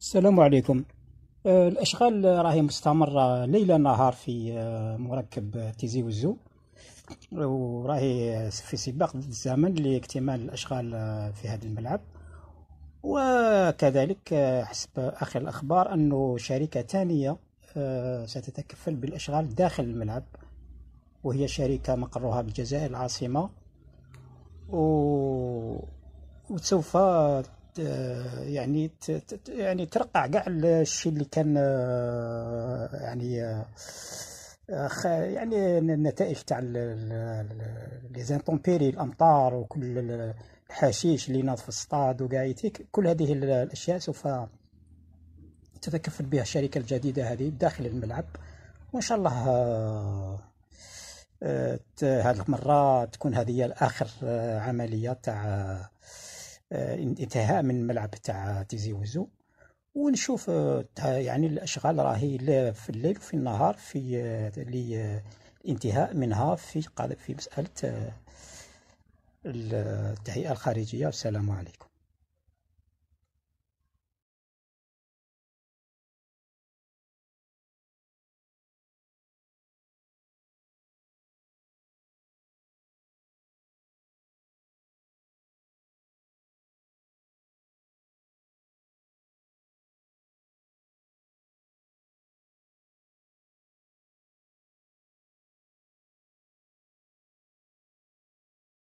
السلام عليكم أه، الاشغال راهي مستمره ليلا نهار في أه، مركب تيزي وزو وراهي في سباق ضد الزمن لاكتمال الاشغال أه، في هذا الملعب وكذلك حسب اخر الاخبار انه شركه ثانيه ستتكفل بالاشغال داخل الملعب وهي شركه مقرها بالجزائر العاصمه و وسوف آه، يعني يعني ترقع كاع الشيء اللي كان آه، يعني آه، يعني النتائج تاع لي زانتومبيري الامطار وكل الحشيش اللي ناض في الصطاد وكايتيك كل هذه الاشياء سوف تتكفل بها الشركه الجديده هذه داخل الملعب وان شاء الله هذه المره تكون هذه اخر عمليه تاع آه، انتهاء من الملعب تاع تيزي وزو ونشوف آه، يعني الاشغال راهي في الليل وفي النهار في الانتهاء آه، منها في في مساله التهيئه الخارجيه والسلام عليكم